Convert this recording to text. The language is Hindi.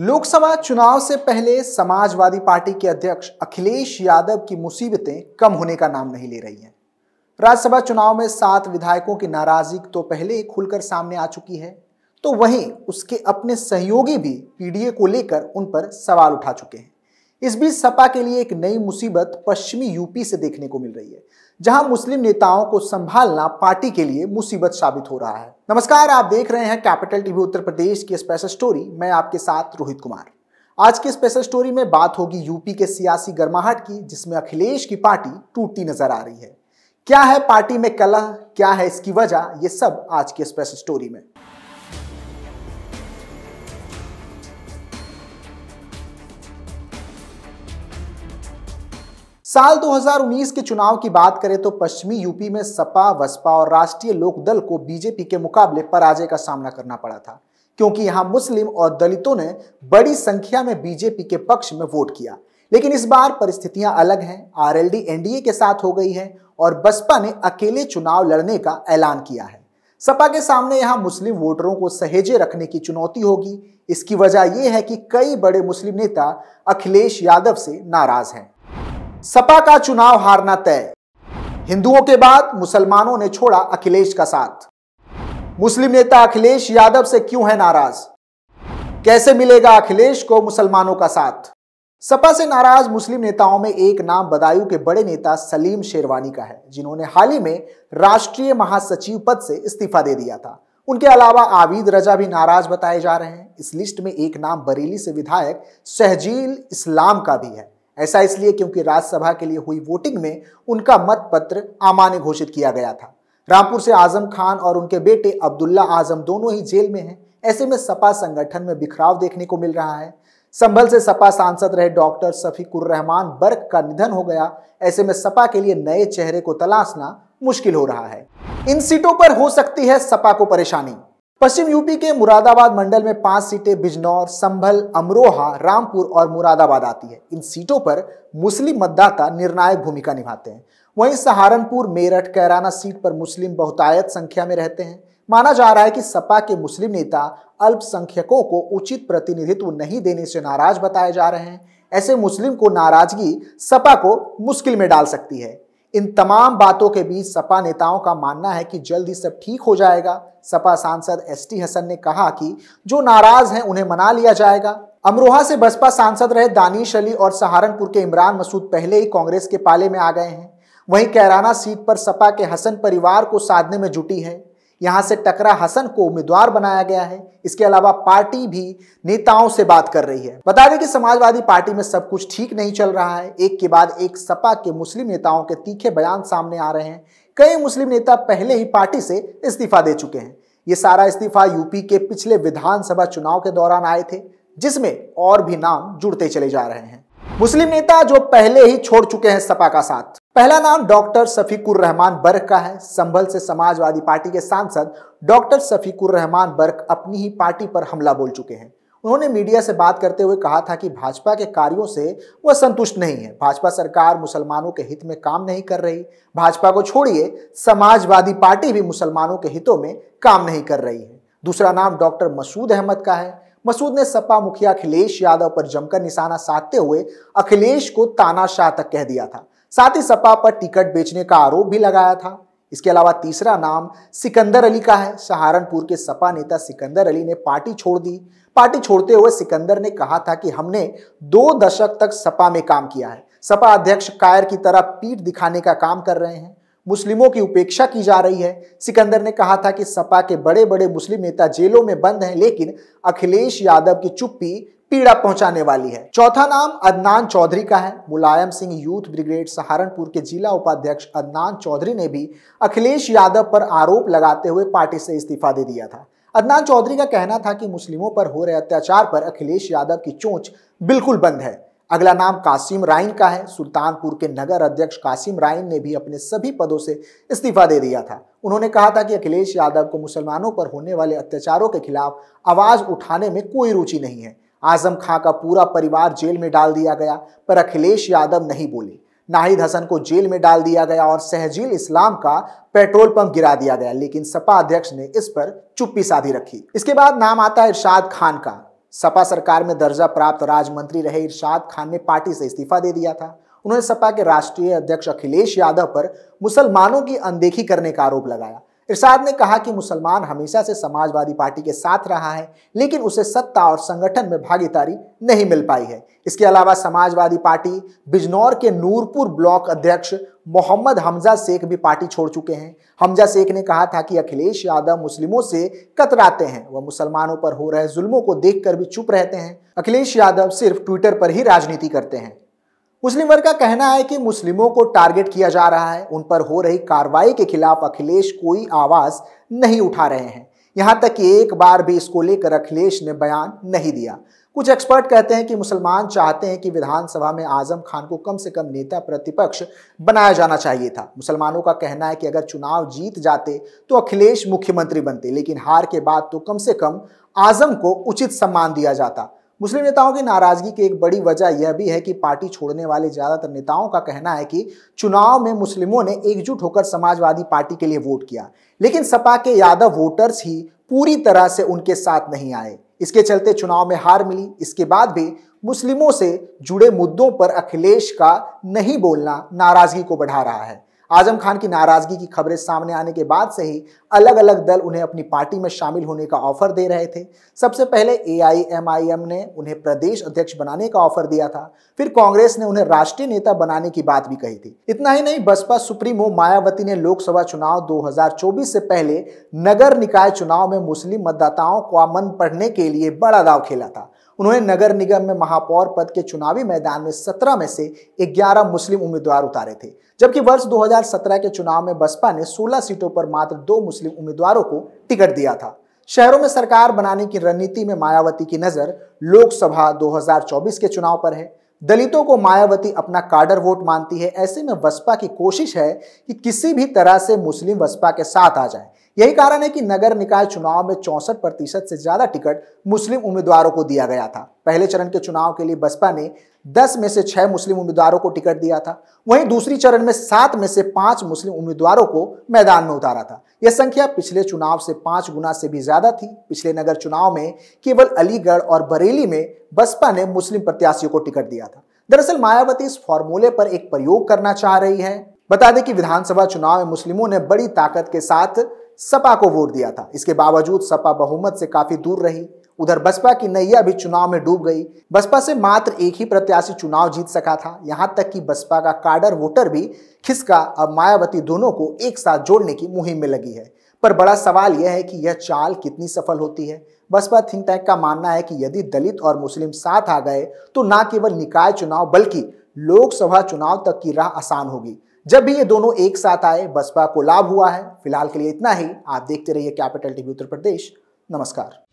लोकसभा चुनाव से पहले समाजवादी पार्टी के अध्यक्ष अखिलेश यादव की मुसीबतें कम होने का नाम नहीं ले रही हैं राज्यसभा चुनाव में सात विधायकों की नाराजगी तो पहले ही खुलकर सामने आ चुकी है तो वहीं उसके अपने सहयोगी भी पीडीए को लेकर उन पर सवाल उठा चुके हैं इस बीच सपा के लिए एक नई मुसीबत पश्चिमी यूपी से देखने को मिल रही है जहां मुस्लिम नेताओं को संभालना पार्टी के लिए मुसीबत साबित हो रहा है नमस्कार आप देख रहे हैं कैपिटल टीवी उत्तर प्रदेश की स्पेशल स्टोरी मैं आपके साथ रोहित कुमार आज की स्पेशल स्टोरी में बात होगी यूपी के सियासी गर्माहट की जिसमें अखिलेश की पार्टी टूटती नजर आ रही है क्या है पार्टी में कलह क्या है इसकी वजह ये सब आज की स्पेशल स्टोरी में साल 2019 के चुनाव की बात करें तो पश्चिमी यूपी में सपा बसपा और राष्ट्रीय लोकदल को बीजेपी के मुकाबले पराजय का सामना करना पड़ा था क्योंकि यहां मुस्लिम और दलितों ने बड़ी संख्या में बीजेपी के पक्ष में वोट किया लेकिन इस बार परिस्थितियां अलग हैं आरएलडी एनडीए के साथ हो गई है और बसपा ने अकेले चुनाव लड़ने का ऐलान किया है सपा के सामने यहाँ मुस्लिम वोटरों को सहेजे रखने की चुनौती होगी इसकी वजह यह है कि कई बड़े मुस्लिम नेता अखिलेश यादव से नाराज हैं सपा का चुनाव हारना तय हिंदुओं के बाद मुसलमानों ने छोड़ा अखिलेश का साथ मुस्लिम नेता अखिलेश यादव से क्यों है नाराज कैसे मिलेगा अखिलेश को मुसलमानों का साथ सपा से नाराज मुस्लिम नेताओं में एक नाम बदायूं के बड़े नेता सलीम शेरवानी का है जिन्होंने हाल ही में राष्ट्रीय महासचिव पद से इस्तीफा दे दिया था उनके अलावा आबिद रजा भी नाराज बताए जा रहे हैं इस लिस्ट में एक नाम बरेली से विधायक शहजील इस्लाम का भी है ऐसा इसलिए क्योंकि राज्यसभा के लिए हुई वोटिंग में उनका पत्र अमान्य घोषित किया गया था रामपुर से आजम खान और उनके बेटे अब्दुल्ला आजम दोनों ही जेल में हैं ऐसे में सपा संगठन में बिखराव देखने को मिल रहा है संभल से सपा सांसद रहे डॉक्टर सफीकुर रहमान बर्क का निधन हो गया ऐसे में सपा के लिए नए चेहरे को तलाशना मुश्किल हो रहा है इन सीटों पर हो सकती है सपा को परेशानी पश्चिम यूपी के मुरादाबाद मंडल में पांच सीटें बिजनौर संभल अमरोहा रामपुर और मुरादाबाद आती है इन सीटों पर मुस्लिम मतदाता निर्णायक भूमिका निभाते हैं वहीं सहारनपुर मेरठ कैराना सीट पर मुस्लिम बहुतायत संख्या में रहते हैं माना जा रहा है कि सपा के मुस्लिम नेता अल्पसंख्यकों को उचित प्रतिनिधित्व नहीं देने से नाराज बताए जा रहे हैं ऐसे मुस्लिम को नाराजगी सपा को मुश्किल में डाल सकती है इन तमाम बातों के बीच सपा नेताओं का मानना है कि जल्द ही सब ठीक हो जाएगा सपा सांसद एस टी हसन ने कहा कि जो नाराज हैं उन्हें मना लिया जाएगा अमरोहा से बसपा सांसद रहे दानिश अली और सहारनपुर के इमरान मसूद पहले ही कांग्रेस के पाले में आ गए हैं वहीं कैराना सीट पर सपा के हसन परिवार को साधने में जुटी है यहाँ से टकरा हसन को उम्मीदवार बनाया गया है इसके अलावा पार्टी भी नेताओं से बात कर रही है बता दें कि समाजवादी पार्टी में सब कुछ ठीक नहीं चल रहा है एक के बाद एक सपा के मुस्लिम नेताओं के तीखे बयान सामने आ रहे हैं कई मुस्लिम नेता पहले ही पार्टी से इस्तीफा दे चुके हैं ये सारा इस्तीफा यूपी के पिछले विधानसभा चुनाव के दौरान आए थे जिसमें और भी नाम जुड़ते चले जा रहे हैं मुस्लिम नेता जो पहले ही छोड़ चुके हैं सपा का साथ पहला नाम डॉक्टर सफीकुर रहमान बर्क का है संभल से समाजवादी पार्टी के सांसद डॉक्टर सफीकुर रहमान बर्क अपनी ही पार्टी पर हमला बोल चुके हैं उन्होंने मीडिया से बात करते हुए कहा था कि भाजपा के कार्यों से वह संतुष्ट नहीं है भाजपा सरकार मुसलमानों के हित में काम नहीं कर रही भाजपा को छोड़िए समाजवादी पार्टी भी मुसलमानों के हितों में काम नहीं कर रही है दूसरा नाम डॉक्टर मसूद अहमद का है मसूद ने सपा मुखिया अखिलेश यादव पर जमकर निशाना साधते हुए अखिलेश को तानाशाह तक कह दिया था साथ ही सपा पर टिकट बेचने का आरोप भी लगाया था इसके अलावा तीसरा नाम सिकंदर अली का है सहारनपुर के सपा नेता सिकंदर अली ने पार्टी छोड़ दी पार्टी छोड़ते हुए सिकंदर ने कहा था कि हमने दो दशक तक सपा में काम किया है सपा अध्यक्ष कायर की तरह पीठ दिखाने का काम कर रहे हैं मुस्लिमों की उपेक्षा की जा रही है सिकंदर ने कहा था कि सपा के बड़े बड़े मुस्लिम नेता जेलों में बंद हैं लेकिन अखिलेश यादव की चुप्पी पीड़ा पहुंचाने वाली है चौथा नाम अदनान चौधरी का है मुलायम सिंह यूथ ब्रिगेड सहारनपुर के जिला उपाध्यक्ष अदनान चौधरी ने भी अखिलेश यादव पर आरोप लगाते हुए पार्टी से इस्तीफा दे दिया था अदनान चौधरी का कहना था कि मुस्लिमों पर हो रहे अत्याचार पर अखिलेश यादव की चोंच बिल्कुल बंद है अगला नाम कासिम राइन का है सुल्तानपुर के नगर अध्यक्ष कासिम राइन ने भी अपने सभी पदों से इस्तीफा दे दिया था उन्होंने कहा था कि अखिलेश यादव को मुसलमानों पर होने वाले अत्याचारों के खिलाफ आवाज उठाने में कोई रुचि नहीं है आजम खां का पूरा परिवार जेल में डाल दिया गया पर अखिलेश यादव नहीं बोले नाहिद हसन को जेल में डाल दिया गया और सहजील इस्लाम का पेट्रोल पंप गिरा दिया गया लेकिन सपा अध्यक्ष ने इस पर चुप्पी साधी रखी इसके बाद नाम आता है इरशाद खान का सपा सरकार में दर्जा प्राप्त राज्य मंत्री रहे इरशाद खान ने पार्टी से इस्तीफा दे दिया था उन्होंने सपा के राष्ट्रीय अध्यक्ष अखिलेश यादव पर मुसलमानों की अनदेखी करने का आरोप लगाया इरशाद ने कहा कि मुसलमान हमेशा से समाजवादी पार्टी के साथ रहा है लेकिन उसे सत्ता और संगठन में भागीदारी नहीं मिल पाई है इसके अलावा समाजवादी पार्टी बिजनौर के नूरपुर ब्लॉक अध्यक्ष मोहम्मद हमजा शेख भी पार्टी छोड़ चुके हैं हमजा शेख ने कहा था कि अखिलेश यादव मुस्लिमों से कतराते हैं वह मुसलमानों पर हो रहे जुल्मों को देखकर भी चुप रहते हैं अखिलेश यादव सिर्फ ट्विटर पर ही राजनीति करते हैं मुस्लिम वर्ग का कहना है कि मुस्लिमों को टारगेट किया जा रहा है उन पर हो रही कार्रवाई के खिलाफ अखिलेश कोई आवाज नहीं उठा रहे हैं यहां तक कि एक बार भी इसको लेकर अखिलेश ने बयान नहीं दिया कुछ एक्सपर्ट कहते हैं कि मुसलमान चाहते हैं कि विधानसभा में आजम खान को कम से कम नेता प्रतिपक्ष बनाया जाना चाहिए था मुसलमानों का कहना है कि अगर चुनाव जीत जाते तो अखिलेश मुख्यमंत्री बनते लेकिन हार के बाद तो कम से कम आजम को उचित सम्मान दिया जाता मुस्लिम नेताओं की नाराजगी की एक बड़ी वजह यह भी है कि पार्टी छोड़ने वाले ज़्यादातर नेताओं का कहना है कि चुनाव में मुस्लिमों ने एकजुट होकर समाजवादी पार्टी के लिए वोट किया लेकिन सपा के यादव वोटर्स ही पूरी तरह से उनके साथ नहीं आए इसके चलते चुनाव में हार मिली इसके बाद भी मुस्लिमों से जुड़े मुद्दों पर अखिलेश का नहीं बोलना नाराजगी को बढ़ा रहा है आजम खान की नाराजगी की खबरें सामने आने के बाद से ही अलग अलग दल उन्हें अपनी पार्टी में शामिल होने का ऑफर दे रहे थे सबसे पहले एआईएमआईएम ने उन्हें प्रदेश अध्यक्ष बनाने का ऑफर दिया था फिर कांग्रेस ने उन्हें राष्ट्रीय नेता बनाने की बात भी कही थी इतना ही नहीं बसपा सुप्रीमो मायावती ने लोकसभा चुनाव 2024 से पहले नगर निकाय चुनाव में मुस्लिम मतदाताओं का मन पढ़ने के लिए बड़ा दाव खेला था उन्होंने नगर निगम में महापौर पद के चुनावी मैदान में सत्रह में से ग्यारह मुस्लिम उम्मीदवार उतारे थे जबकि वर्ष 2017 के चुनाव में बसपा ने 16 सीटों पर मात्र दो मुस्लिम उम्मीदवारों को टिकट दिया था शहरों में सरकार बनाने की रणनीति में मायावती की नजर लोकसभा 2024 के चुनाव पर है दलितों को मायावती अपना कार्डर वोट मानती है ऐसे में बसपा की कोशिश है कि किसी भी तरह से मुस्लिम बसपा के साथ आ जाए यही कारण है कि नगर निकाय चुनाव में चौंसठ प्रतिशत से ज्यादा टिकट मुस्लिम उम्मीदवारों को दिया गया था पहले चरण के चुनाव के लिए बसपा ने 10 में से 6 मुस्लिम उम्मीदवारों को टिकट दिया था वहीं दूसरी चरण में 7 में से 5 मुस्लिम उम्मीदवारों को मैदान में उतारा था यह संख्या पिछले चुनाव से पांच गुना से भी ज्यादा थी पिछले नगर चुनाव में केवल अलीगढ़ और बरेली में बसपा ने मुस्लिम प्रत्याशियों को टिकट दिया था दरअसल मायावती इस फॉर्मूले पर एक प्रयोग करना चाह रही है बता दें कि विधानसभा चुनाव में मुस्लिमों ने बड़ी ताकत के साथ सपा को वोट दिया था इसके बावजूद सपा बहुमत से काफी दूर रही उधर बसपा की नैया भी चुनाव में डूब गई बसपा से मात्र एक ही प्रत्याशी चुनाव जीत सका था यहां तक कि बसपा का काडर वोटर भी खिसका और मायावती दोनों को एक साथ जोड़ने की मुहिम में लगी है पर बड़ा सवाल यह है कि यह चाल कितनी सफल होती है बसपा थिंक टैंक का मानना है कि यदि दलित और मुस्लिम साथ आ गए तो न केवल निकाय चुनाव बल्कि लोकसभा चुनाव तक की राह आसान होगी जब भी ये दोनों एक साथ आए बसपा को लाभ हुआ है फिलहाल के लिए इतना ही आप देखते रहिए कैपिटल टीवी उत्तर प्रदेश नमस्कार